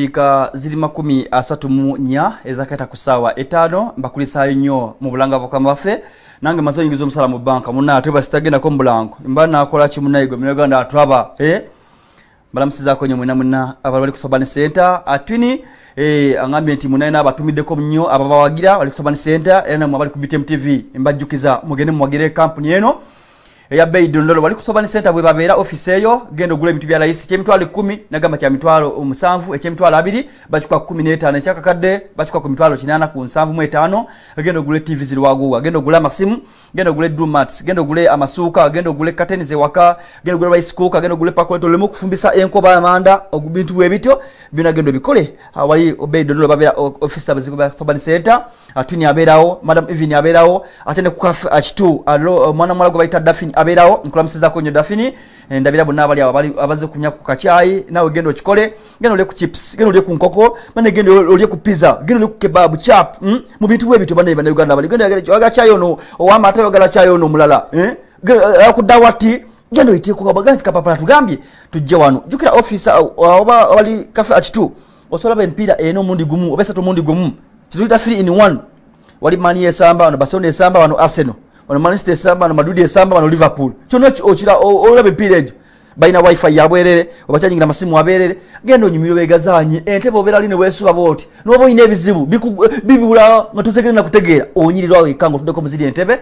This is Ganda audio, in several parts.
Jika ziri makumi asatu mu nya ezakata kusawa etano mbakulisa nyo mu bulanga boka mafe nange mazo ingizo musala mu banka muna atiba sitage na kombulango mbana akola chimu na igo mnyoga nda atwaba eh mbala msiza ko nyo muna muna abali bali kusobani center atwini eh angambi enti muna ina abatumide ko nyo ababa wagira bali kusobani center ena mwabali kubite mtv mbajukiza mugene mwagire kampuni yeno eya beidondolo wali kusobani senta bwe babeera ofisi eyo genda ogula ebintu bya layisi kyemitwalo ekumi nagamba kya mitwalo omusanvu ekyemitwalo abiri bakikwa kumi netaano ekyakakadde bakikwa ku mitwalo kinaana ku nsanvu mu etaano agenda ogula etv ziriwagugwa genda ogula amasimu genda ogula edumats genda ogula amasuuka genda ogula ekateni zewaka genda ogula ricecooka genda ogula epakoleto olimu okufumbisa enkoba amanda ogubintu bwebityo byona genda obikole wali obeidondolo babeera ofisi abazigubasobani senta atini abeerawo madam evin abeerawo atende ku kafe akitu ah, alo omwana mwala gwe bayita daffini abeerawo nkulamusizako nyo dafini eh, ndabira bonna abali awo abaze kunya ku kacyayi nawe genda okikole genda olye ku chips genda olye ku nkoko bane genda olye ku pizza genda olye ku kebab chap hmm, mu bintu bwe bityo banaye bannayuganda bali genda oyagala cyayi ono owamaate oyagala cyayi ono omulala akuddawo eh? ati genda oyiteeko abagana kikapapala tugambye tujje wano jukira ofisa oba wali kafe akitu ah, osobola ba empiira eno omundi gumu oba esatu omundi gumu kituyita free in one wali mani esamba wano basona esamba wano arsenal wano manchester samba wano madrid esamba wano liverpool kyonna okira olaba empiira egyo balina wifi yabwerere obakyanyingira amasimu abeerere genda onyumira begazanye entebe obeerali ne weesubaba oti noba olina ebizibu bibula nga tutegerena kutegeera onyirirwa weka nga otuddeko muziri entebe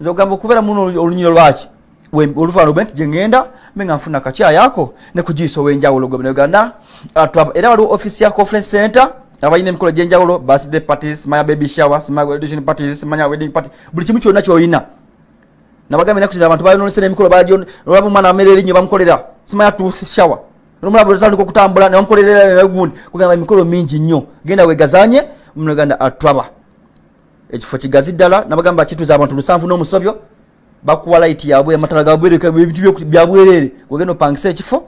nze ogamba okubeera muno olunyiro lwaki oluvanuba nti gyeŋŋenda mbe nga nfuna kakyayako ne kugiyisa ow'enjawulo gwe bnauganda era waliwo offisi ya conference center abalina emikolo gyenjawulo basidde parties maya baby showers maaditiion parties manya wedding party buli kimu kyonna kyolina nabagambe nakutira abantu bayononese nemikolo baolaba omwana amera erinyo bamukolera simanya tu shower nomulaba otandika okutambula nebamukolerera nagundi kugamba emikolo mingi nnyo genda wegazanye munaganda atwaba ekifo kigazi ddala nabagamba kituza abantu lusanvu n'omusobyo bakuwa light yabwe amatala gabwerebintu byabwerere wegenda opangisa ekifo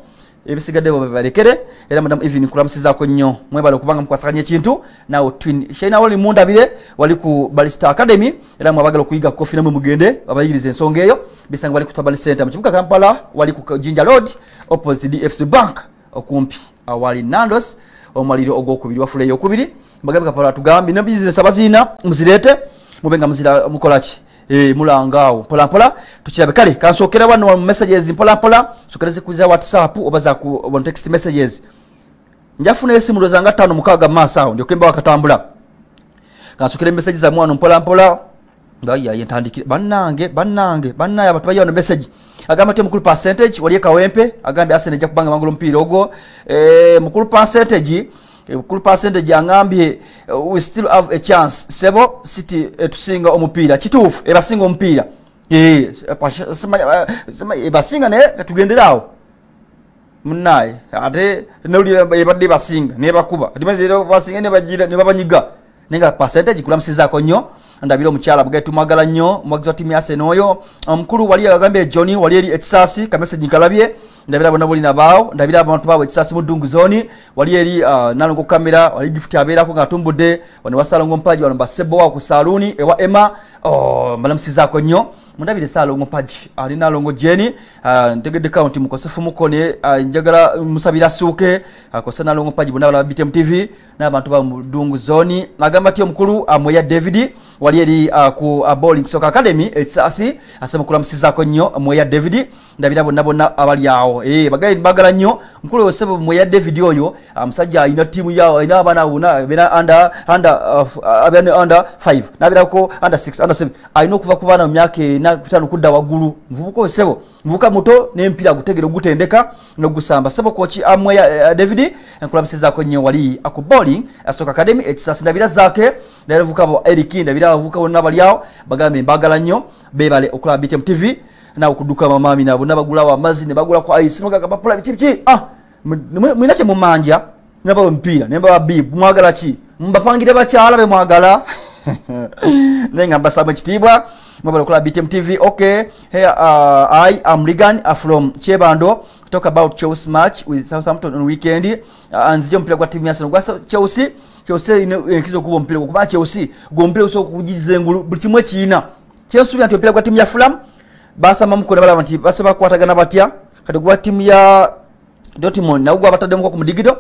ebisigadde bo bebalekere era madam evin nkulamusizaako nnyo mwebale okubanga mukwasaganya ekintu naawe twin shainawali mundabire wali ku balista academy era mwabagala okuyiga kofi namwe mugende abayigiriza ensonga eyo bisanga bali kutabali center mu kibuga kampala wali ku jinja road opposite dfc bank okumpi awali nandos omaliro ogwokubiri wafuleyo okubiri mbagabe kapala tugambi ne bizinesi abaziina muzireete mube nga muzira mukolaki E, mulangaawo mpolampola tukirabe kale kansookera wano messages mpolampola sokereze kuiza whatsapp obazaontext messages njafuna esimulo zanga tano mukaaga mumaaso awo ndyoke mba wakatambula kansokera emessage zamu wano mpolampola ayentandikire bannange bannange bannange abantu baya wano message agamba te mukulu percentage waliye kawempe agambye asenejja kubanga mangula omupiira ogwo e, mukulu percentage Eh, kulpercentage angambye eh, we still have a chance sebo city eh, tusinga omupiira kituufu ebasinga omupiira ebasinga naye katugenderawo munaye ate nebadde basinga nebakuba tmaz basinga nebajira nebabanyiga naye nga percentage kulamusizako nnyo ndabira omukyala bwe tumwagala nnyo omuwagizi wa tiimu yasen oyo um, omukulu wali agambye johni wali eri ekisaasi kamesagi nkalabye ndabira bona bulina baawo ndabira abantu baabwe ekisaasi mu dungu zoni wali eri uh, nalongo kamera wali gifuti abeerako nga atumbudde wano wasalongo mpaji wano basebowa ku saaluuni ewa ema oh, mbalamusizaako nnyo mundabire salongo page ali nalongo jeni ah, ntegede kaunti mukosefu mukone ah, njagala musabira suke akosa ah, nalongo page bunawala bitem tv na bantu ba mudungu zoni nagamba tyo mkulu amoya david wali eri ku bowling soccer academy esasi asema kula msiza ko nyo amoya david ndabira bonna bonna abali yao eh bagai bagala nyo mkulu osebo moya david oyo amsaja ina timu yao ina bana una bena under under abena under 5 nabira ko under 6 under 7 ainokuva kuvana myaka kudda waggulu nvubuka osebo nvubuka muto nempira gutegere ogutendeka nogusamba sebo koci amweya eh, eh, david nkulamisizako nyo wali akubowling asok academy ekisasi ndabira zake nerovukabo eriki ndabira avuka bonnabaliawo bagambe mbagala nnyo bebale okulaba btm tv nakuduka mamami nabo nabagulawo amazzi nebagulako ic nogagapapula bikibiki ah, mwina kyemumanja nabawe mpira nembawa bib mwagala ki mbapangire bakyala bemwagala naye nga mbasamu ekitiibwa mwebale okulaba btm tv okay here uh, i am regan uh, from chebando talk about chelsea match with southampton on weekend uh, and zidio omupiira kwa timu yasano gwa chelsea chelsea ina enkiza okuba omupiira gwo kuba chelsea gwe omupiira gusobola okugiza engulu buli kimu ekiina kyensuubira nti omupiira gwa tiimu ya Basa mamu kwa nabala nti basa mamu bakwatagana batya kati Kwa tiimu ya Na ugwa batada mkwa kumudigido.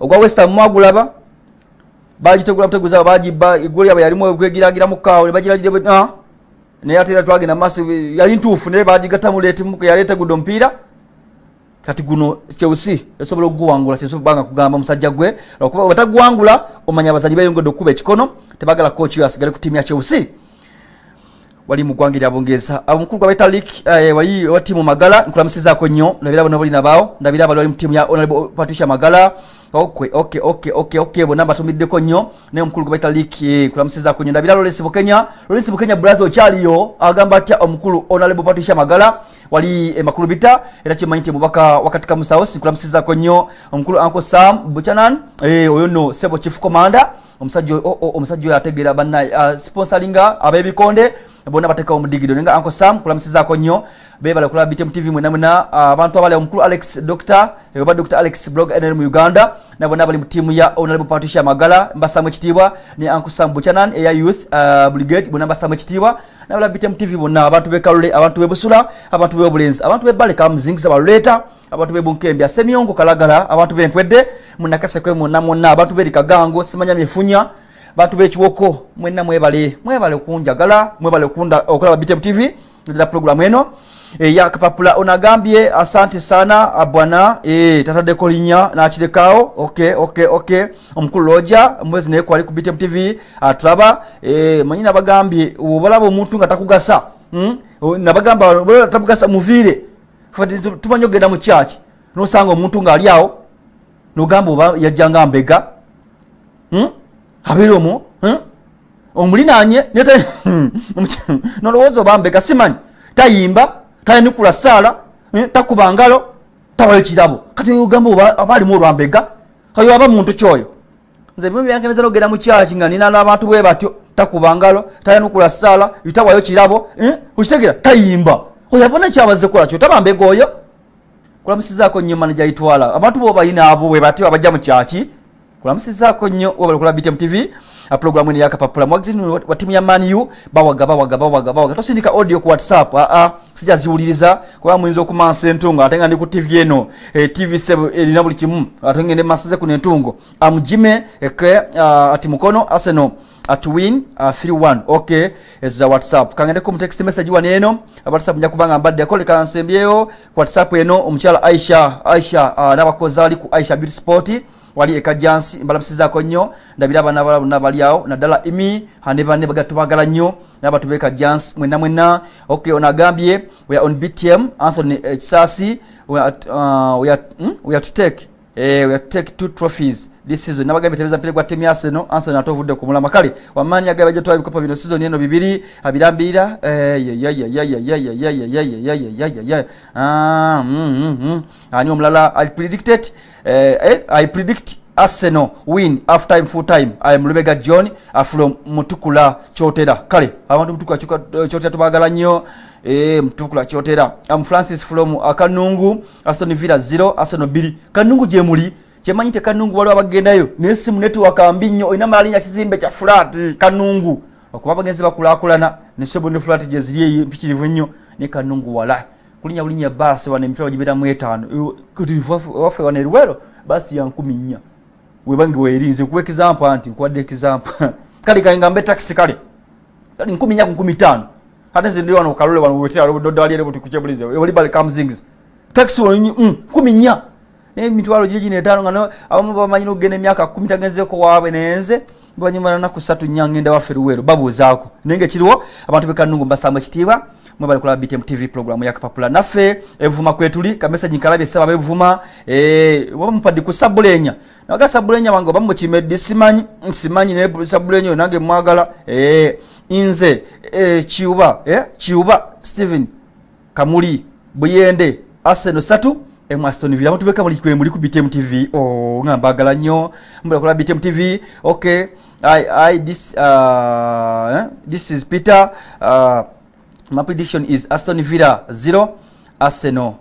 Ugwa West Ham mwagulaba Baji tegula mtegu bagitegula buteguza bagibba eggoli yabwe yalimu baji la ne bagiragire naye ate era twagenda maaso yali ntuufu naye bagigatamu yaleeta gudde omupiira kati guno kyeusi esobola okuguwangula kyesobanga kugamba musajja gwe lwakuba wetaguwangula omanya abazanyi bayongedde okuba ekikono tebagala kochi asigale ku tiimu ya chelsea wali mugwanga eryabongeza omukulu gwa baitalik eh, wali wa tiimu magala nkulamusizaako nnyo ndabira bonna balina baawo ndabira abali wali mu tiimu ya honorable patricia magala okwe oke oke oke oke bonna batumiddeko nnyo naye omukulu gwe baita liiki eh, kulamusizaku nnyo ndabira lolesi bukenya lolesi bukenya bulazi okyaliyo agamba atya omukulu onalebo patricia magala wali emakulu eh, bita era kimanyi ti mubaka wakati ka musawusi kulamusizaku nnyo omukulu anko sam buchanan eh, oyo nno sebo chief commanda omusajja oh, oh, omusajja oyo ategeera banna ah, sponsoringa ab'ebikonde bonna batekawo mudigido naye nga anko sam kulamusizaako nnyo bebala okulaba btm tv mwenamwena ah, abantu abali omukulu alex dr eh, oba dr alex blog nl mu uganda nabona abali mu tiimu ya onalabu patricia magala mbasamu ekitiibwa ne ankusam buchanan eya eh, youth ah, brigade bona mbasamu ekitiibwa nabalaba btm tv bonna abantu bekalule abantu bebusula abantu bebulenzi abantu bebaleka muzingiza baluleeta abantu bebunkembya semiongo kalagala abantu bempwedde munakaseke mwona mwona abantu berikagango simanya mifunya bantu bekiwoko mwena mwebale mwebale okunjagala mwebale okulaba btm tv nagira puroguramu eno E, yakapapula onagambye asante sana abwana e, tataddeko linya nakirekao ok ok ok omukulu loja mwezi naye kwali ku btm tv atulaba e, manyi nabagambye obalaba omuntu nga takugasa hmm? nabagamba tabugasa muviire tumanyi okgenda mu kyaki nosanga omuntu ngaali awo nogamba oba yajjanga mbega hmm? abeere omwo hmm? omulinanye nolowooza oba mbega simanyi tayimba tayanukula saala eh, takuba ngalo tawayo kirabo kati ogamba oba alimu olwambega oyo aba muntu kyoyo nze bimu byankeneza nogenda mukyaki nga nina nabantu bwe batyo takuba ngalo tayanukula saala itawayo kirabo eh, okitegera tayimba oyabona kyabaze kola kyo tabambega oyo kulamusizaako nnyo mana gyayitwala abantu bobayina abo webatyo abajja mukyaki kulamusizaako nnyo wabalikulabitemu tv a program ni yaka papula magazini wa timu ya man u bawaga bawaga bawaga bawaga sindika audio ku whatsapp a ah, ah, sijaziwuliriza kuba muyinza okumansa entungo ate nga ndi ku tv yeno e, eh, tv sebo erina eh, chimu atenga ndi ngende ku kuno amjime e, ke ati ah, mukono aseno atwin uh, 31 okay eza eh, whatsapp kangendeko mu text message wano eno whatsapp nya kubanga mbaddeko leka nsembyeyo whatsapp yeno umchala aisha aisha uh, na bakozali ku aisha beauty sport wali ekajansi mbalamusizako nnyo ndabira abaana abalabu nabalyawo naddala imi hanebane bagatubagala nnyo nabatuba ekajansi mwena mwena ok onagambye weare on btm anthony ekisasi uh, weare hmm? we to take eh, we take two trophies this season nabagambye tebeza mpire kwa ttiimu ya arsenal anthony atovudde ku mulama kale wamaanyi ya bajja twala ebikopo bino season yeno bibiri eh ya ya ya ya ya ya ya ya ya ya ya ya ya ya ah mm mm ani omulala i predict arsenal win after full time i'm rebeka john from mutukula chotera kale abantu mutukula eh, chotera tubagala nnyo Eh, mtukula chotera am francis from kanungu aston villa 0 arsenal 2 kanungu gyemuli kyemanyi te kanungu waliwo abagendayo naye simu netiwaka mbi nnyo olina malalinya kizimbe kya flat kanungu okuba bagenzi bakulaakulana nesobo ne flat gyeziri eyi mpikirivu nnyo ne kanungu wala kulinya bulinya basi wano emitwalo gibeeramu etaano kutivuwaffe wano eruwero basi ya nkumi nnya webange weerinze kuwa ekisampo anti nkuwadde ekisampo kale kalinga mbe takisi kale kali nkumi nyaku nkumi taano hate nze ndi wano ukalole wano wetera dodda wali erebo tikuchebulize oli bali kamzings takisi wonyi mm, nkumi nya naye eh, mitwalo gye gine etaano nga abamu bamanyira okugenda emyaka kumi tagenzeeko waabwe nenze banyumana nnaku satu nya ngenda waffe luweero babuuzaako naye ngaekiriwo abantu bekanungu mbasambu ekitiibwa mwebali kula BTM TV programu program yakapapula nafe evuma kwetuli kamesagi nkalabye saba ebuvuma e, bamupadde e, ku sabulenya naga sabulenya wango oba mukimedde simanyi simanyi na sabulenya nange mwagala e, nze e, chiuba e, kiuba steven kamuli buyende arsenal satu emwaston villa mutubeka muli kwe muli ku BTM TV oh ngambagala nyo mbula kula BTM TV okay i i this uh, eh? this is peter uh, my prediction is Aston Villa 0, Arsenal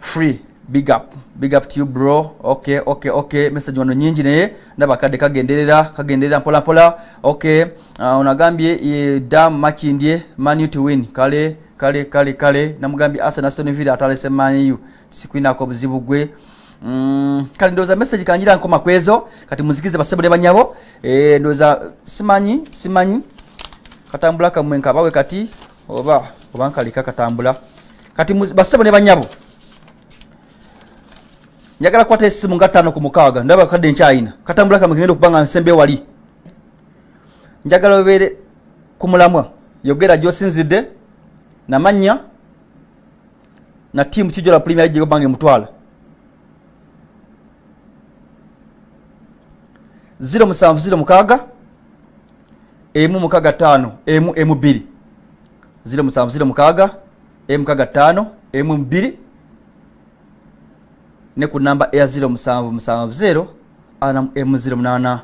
3. Big up. Big up to you bro. Okay, okay, okay. Message wano nyingi ye. ndaba kade kagenderera kagenderera mpola mpola. Okay. Uh, ah, unagambye ye dam match ndiye Man you to win. Kale kale kale kale asa na stoni Aston atale se Man you. U. kwa mzibu gwe. Mm, kale ndoza message kanjira nko makwezo. kati muzikize basebo leba nyavo. e, eh, ndoza simanyi simanyi katambula kamwe nkabawe kati oba obankalika katambula kati basebo ne banyabo njagala kukwata esimu nga tano ku mukaaga ndaba kadde nkyayina katambula kamwe kgenda okuba nga nsembe wali njagala obeere ku mulamwa yogera gyosinzidde namanya na tiamu kijola primiar gyeobanga emutwala ziro musanvu ziro mukaaga emu mukaga tano emu emu biri ziro musanvu ziro mukaga emu kaga tano emu biri ne ku namba eya ziro musanvu musanvu zero ana emu ziro munana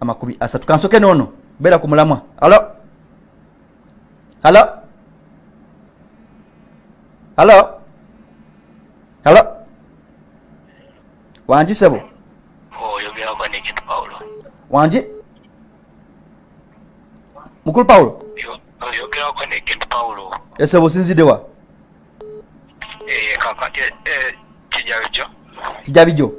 amakumi asatu kansoke nono bera ku mulamwa halo halo halo halo wanji sebo oyogerako oh, nekitu paulo wanji mukulu pawulo ese businzidewa kijabijo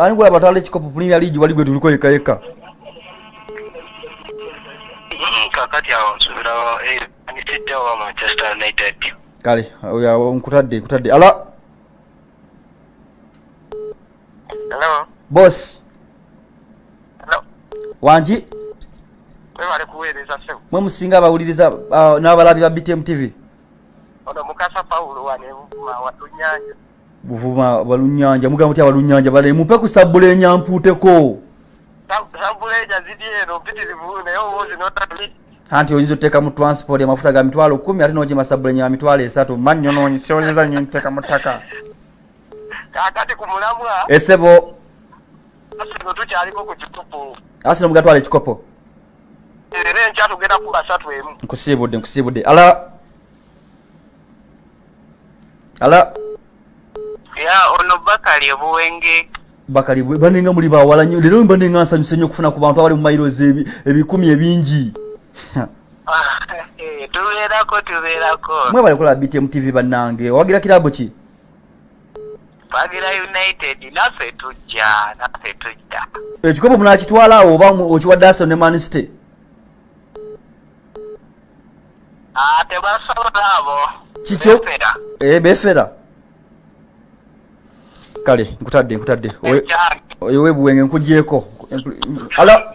ani gula batwala ekikopo premier league wali gwe tuliko yeka yeka kale nkutadde nkutadde ala boss wanji wewale kuweleza sewu mwemusinga bawuliriza uh, n'abalabi ba btm tv ono mukasa paulo wane buvuma walunyanja buvuma walunyanja mugamba tya walunyanja bale mupe ku sabbula enyampuuteko sabbula enya ziri eno mpitirivu naye owozi notatuli anti oyinza otteeka mu transport amafuta ga mitwalo kumi ate nogimasabula enyama mitwalo esatu manyo nonyi siozeza nyo nteeka mu ttaka kakati ku mulamwa esebo asino tukyaliko ku kikopo asino mugatwala ekikopo era enkya tugenda ku basatu emu nkusiibudde nkusiibudde ala ala ya ono bakali obuwenge bakali banenga muli bawala nyo lero banenga nsanyuse nyo okufuna ku bantu abali mu mairo ebikumi ebingi ah, eh, eh, tubeerako tubeerako mwebale kola bitmtv bannange owagira kirabu ki tupagira united naffe tujja naffe tujja ekikopo munakitwalawo oba okiwadde arsenal ne manisite ah, tebasobola abo kikyo eh, befera kale nkutadde nkutadde ewe buwenge nkugyeko ala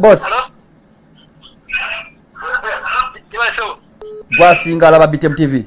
bos gwasinga alaba bitem tv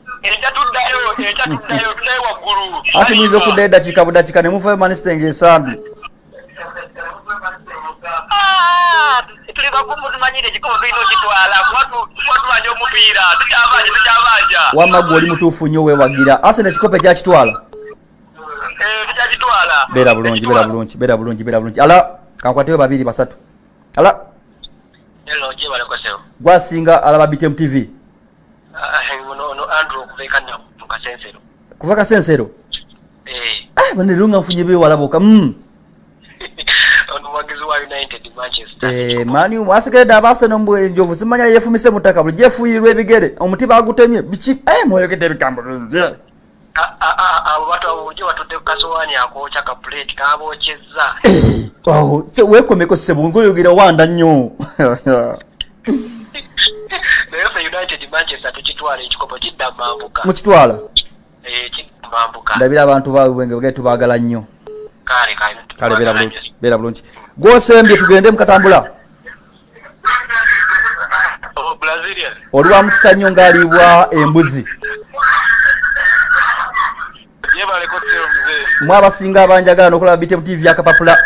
atimwiza okudda edakiika budakiika nemufayo manisita nga esambi ah, wamagu oli mutuufu nnyo wewagira asen ekikopo ekyakitwala eh, bera bulungi bera bulungi bera bulungi bera bulungi ala kankwateyo babiri basatu ala gwasinga alaba btm tv ah, eh, andro okuvekana mukasensero kuva kasensero eh. ah, banero nga nfunye bewalabuka mm. eh, maniu asigare dde abaseno mbu enjovu eh, zimanya yefumise mutaka bulijo efuyirirwa ebigere omuti bagutemye biki mwoyogedde ebigambo bingi wekomeko sebungaoyogera wanda nnyo naye united manchester tukitwala ekikopo kidda mambuka mukitwala eh, mambuka ndabira abantu bawebwengebge tubagala nnyo kale beera bulungi gwosembye tugende mukatambula oli oh, wa mukisa nnyo ngaalibwa embuzi mwe abasinga abanjagala nokulaba bitemu tv akapapula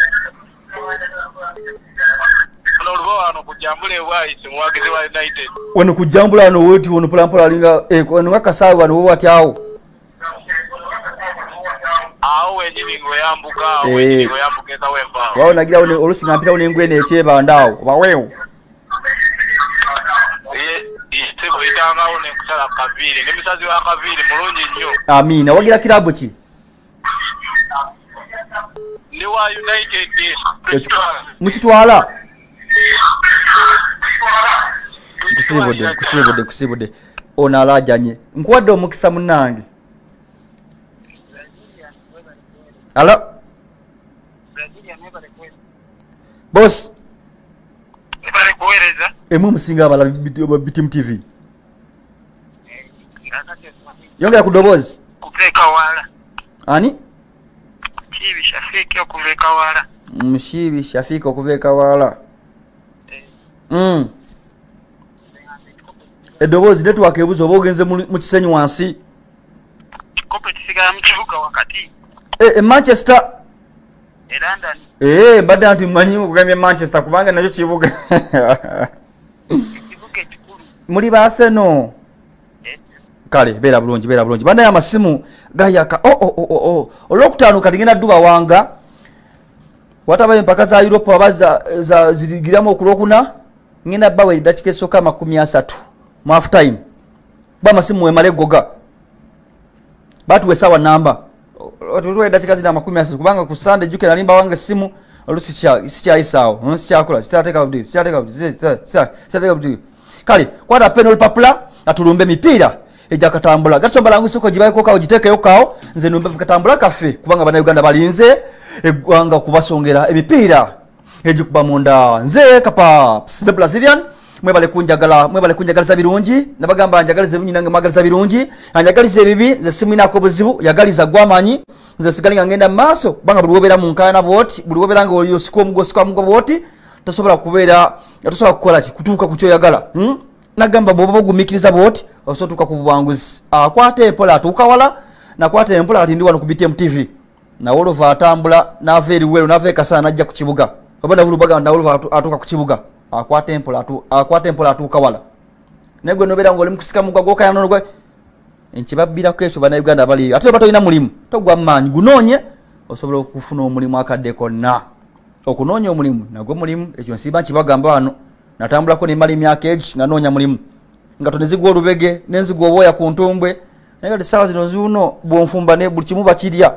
jambule bwayise muwagizi wa united wano kujambula wano weti wano mpolampola alinga eh, wano wakasawe wano wati awo awo wenyini ngoyambuka awo eh. wenyini ngoyambuka eza wemba awo wawo nagira wano olusi ngampita wano engwe neche banda awo wawewo ye bwitanga wano nkusala kavili nemisazi wa kavili mulungi nnyo amina wagira kirabu ki ni wa united mukitwala nkusibudde nkusibudde nkusibudde ono alajanye nkuwadde omukisa munange alo bos emu omusinga abala bitimu tv yongera ku ddoboozi ani mushibi shafiiki okuva ekawaala mm, Hmm. edoboozi netwaka ebuzi oba ogenze mu kisenyi wansi eh, eh, manchester ee eh, mbadde nti manyi okugambya manchester kubanga nakyo kibuga muli baseno kale beera bulungi beera bulungi banayo amasimu gayaka oo oh, oh, oh, olwokutaano kati ngenda duba wanga watabayo empaka za europe aba ziligiramu okulwokuna ngenda bawe eddakika esooka amakumi asatu mu half time bamasimu wemale egoga batuwe esawa namba eddakika zina amakumi asatu kubanga ku sande juke nalimba wange esimu olu sikyayisaawo hmm, sikyakola kale kwata pena olupapula atulumba emipiira ejakatambula gatsombalangusoko gibakokawo gitekeyokawo nze numbe katambula kaffe kubanga bana uganda balinze eggwanga kubasongera emipiira ejukuba munda nze kapaps ze brazilian mwebale kunjagala mwebale kunjagaliza birungi nabagamba njagaliza bingi nange mwagaliza birungi anjagaliza ebibi nze simwinako obuzibu yagaliza gwamanyi nze sigali ngenda maaso kubanga buli wobeera munkaana bwoti buli wobeera nga osika omugo osika omugo bwoti tosobola kubeera tosobola kukola ki kutuuka ku kyoyagala hmm? nagamba bwoba bagumikiriza bwoti osobola tuuka ku buwanguzi akwata empola atuuka wala nakwata empola ati ndi wano ku btm tv nawe olova atambula nava eriweru nava ekasana najja ku kibuga obanda vulubaga ndawulufu atuuka ku kibuga akwata empola akwata empola atuuka wala naye gwe nobeera ngaoli mukusika mugwa gokayanonogwe nki babbiraku ekyo bannayuganda baliyo ate oba tolina mulimu togwa mumaanyi gunoonye osobola okufuna omulimu akadde konna okunoonya omulimu nagwe mulimu ekyo nsiiba nkibagamba wano natambulako nemala emyaka egi nga noonya mulimu nga tonezigwa olubege nenzigwa obwoya ku ntumbwe naye kati saawa zino zuno bwonfumba ne buli kimu bakirya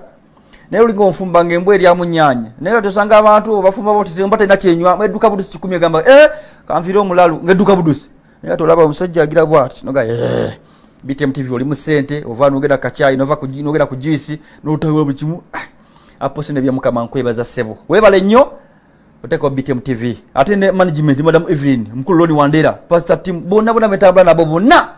naye olinga onfumba nga embwa eryamu nyaanya naye tosanga abantu obafumba bmba talina kyenywa edduka budusi kikumi egamba e eh, kanfiire omulalu ngaedduka budusi naye tolaba omusajja agira bwati noga eh, btmtv oli musente ova nogenda kacayi nogenda ku juisi notawira buli kimu ah, aposi nebyamukama nkwebaza sebo webale nnyo otekao btmtv ate ne management madamu evelyn mukulu loni wandera pastor tim bonna bona betambula nabo bonna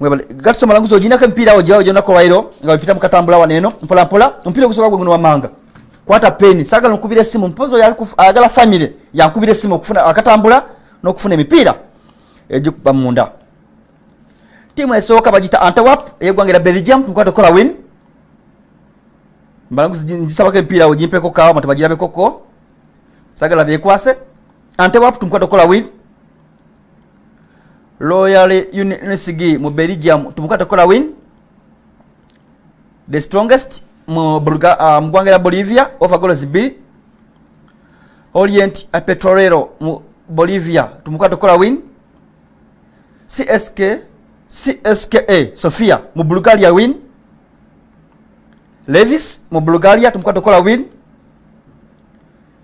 gatusomala nguzi oginako empiira awo gyawe gyonako wairo nga wepita mukatambula waneeno mpolampola omupiira ogusoka gwe guno wamanga kwata peni sagala nkubira esimu mpozi oyo ayagala famire yankubira esimu okufuna akatambula n'okufuna emipiira egikuba munda tiimu esooka bagita antewap eyegwangera belgium tumukwata okukola win mbalanguzi ngisabako empiira awo ginpekokaawo matebagirabekoko sagala bekwase antewap tumukwata okukola win royal unsg mu belgium tuvuka kola win the strongest mu uh, gwangela bolivia over goals B orient Petrolero mu bolivia tumuka kola win csk cska sofia mu bulgaria win levis mu bulgaria tumuka kola win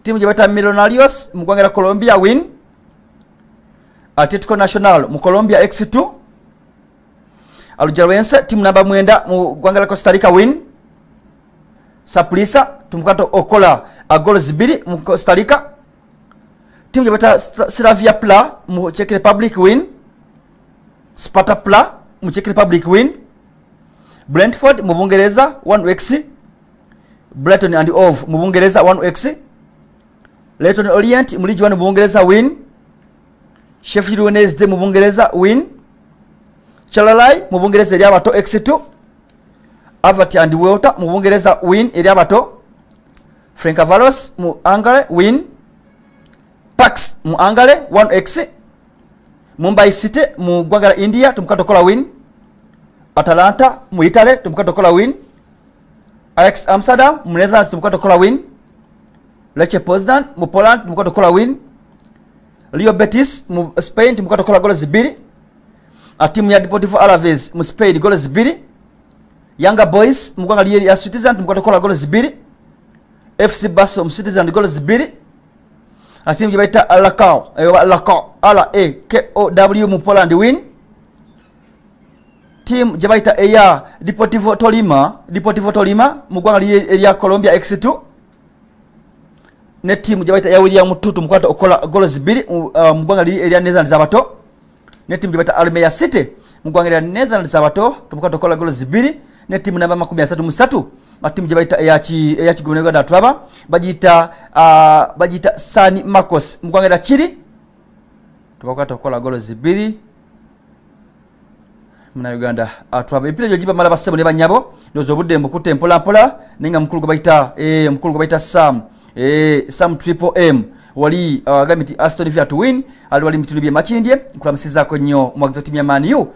timu jabeta millonarios mu colombia win Atletico Nacional mu Colombia x2 Aljarense timu namba mwenda mu gwanga la Costa Rica win Saprissa tumukato okola a agolo zibiri mu Costa Rica timu jabata Slavia Pla mu Czech Republic win Sparta Pla mu Czech Republic win Brentford mu Bungereza 1x Brighton and Hove mu Bungereza 1x Leighton Orient mu League 1 mu Bungereza win Sheffield Wednesday mu Bungereza win Chalalai mu Bungereza eri abato X2 Avati and Wota mu Bungereza win eri abato Frank Avalos mu Angale win Pax mu Angale 1x Mumbai City mu ggwanga India India kola win Atalanta mu Italy kola win Ajax Amsterdam mu Netherlands kola win Lecce Poznan mu Poland kola win real betis mu spain timu katokola gola zibiri A timu ya deportivo alaves mu spain gola zibiri yanga boys mukwanga lieri ya switzerland katokola gola zibiri fc baso mu switzerland gola zibiri A timu Alakao, eh, Alakao, Ala gyebaita K O W mu poland win timu gyebaita eya deportivo tolima deportivo tolima mukwanga lieri ya colombia x2 ne timu jabaita yawiriya mututu mukwata okola golo zibiri mugwanga lya netherlands abato ne timu jabaita almeya city mugwanga lya netherlands abato tumukwata okola golo zibiri ne timu namba makumi asatu musatu atimu jebaita eyakigumi neuganda atwaba bajiita uh, bajiita sani marcos mugwanga lya kiri tubakwata okola golo zibiri muna uganda atwaba uh, emipira gyo gibamala basebo ne banyabo ndoozi obudde mbukutte empolampola naye nga mukulu gwe bayita eh, mukulu gwe bayita saamu e, sam triple m wali agambye uh, nti aston via twin ali wali mitulubye makindye nkulamusizaako nnyo mwagizo timu ya maniu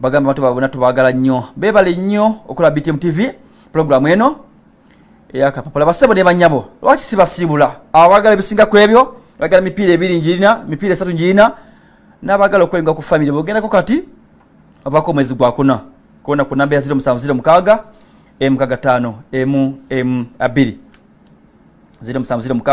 bagamba bantu babona tubaagala nnyo bebale nnyo okola btm tv programu eno eyakapapula basebo ne banyabo lwaki sibasibula abaagala ebisinga ku ebyo bagala mipiira ebiri njirina mipiira esatu njirina nabaagala okwenga ku famiry bogendako kati obako omwezi gwakuna kubona ku namba ya 0 7 0 6 m 5 m 2 0m6 m5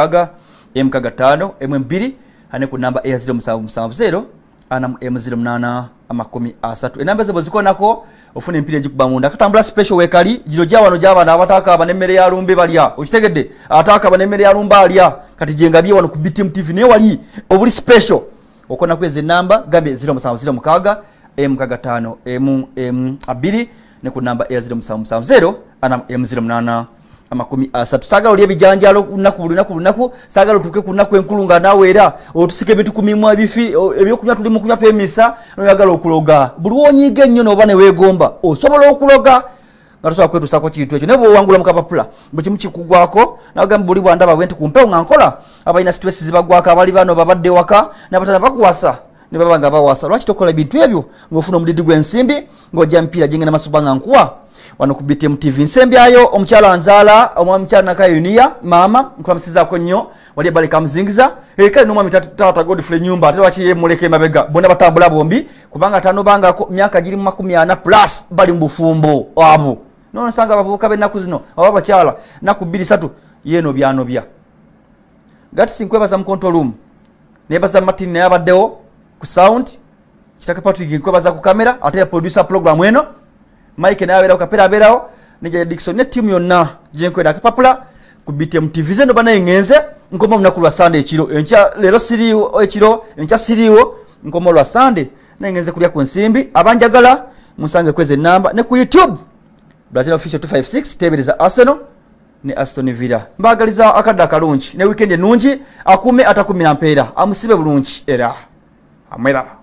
m2 ane ku namba eya 0 ana m08 amakumi asatu enamba ezo bwezikonako ofuna empira egikuba munda akatambula special wekali giro gyawano gyabaana abataakaaba nemmere ya lumbe balya okitegedde ataakaaba nemmere ya lumbe alya kati gyengabye wano ku btm tv naye wali obuli special okonako ezo enamba gambye 0706 m5 m2 ne ku namba eya 0 7 0 ana m08 amakumi asatu ah, saagala olya ebijanjalo kunaku lunaku lunaku saagala otuke kunaku enkulu nga nawe era otusika ebintu kumimwa ebifi ebyokunywa tuli mukunywa twemisa noyagala okuloga buli wonyiiga ennyo noba newegomba osobola okuloga nga tosobola kwetusako kintu ekyo naye bwowangula mukapapula buli kimu kikugwako nagamba buli bwandabawe nti kumpewo nga nkola abalina sitwesi zibagwako abali bano babadde waka nabatana bakuwasa nebaba nga bawasa lwaki tokola ebintu ebyo ngaofuna omudidi gwensimbi ngaojja mipiira gyengena masuba nga nkuwa wano ku btm tv nsembyayo omukyala wanzaala omwamukyala nakayuniya maama nkulamusizaako nnyo wali ebaleka muzingiza ekale nomwamitaata godfule nyumba ate lwakiyemuleka emabega bonna batambula bombi kubanga atanobangako myaka giri mumakumiana plus bali mubufumbo abo nonosanga abavubuka benaku zino oba bakyala naku biri satu yenobyanobya gatisi nkwebaza mucontrolm nebaza martin naye abaddewo ku sound kitaka patrick nkwebaza ku kamera ate yaproducer program eno mike nayeaberao kapera aberao nija dikson ne timu yonna jenkwera akapapula ku btm tv ze noba naye ŋenze nkoma olunaku lwa sande ekiro enca leero siriiwo ekiro enca siriiwo nkoma olwa sande naye ŋenze kulya ku nsimbi abanjagala munsange kweza enamba ne ku youtube brazil official 256 tebereza arsenal ne aston villa mbagaliza akadde akalungi ne wikendi enungi akume atakumi nampeera amusibe bulungi era amweraba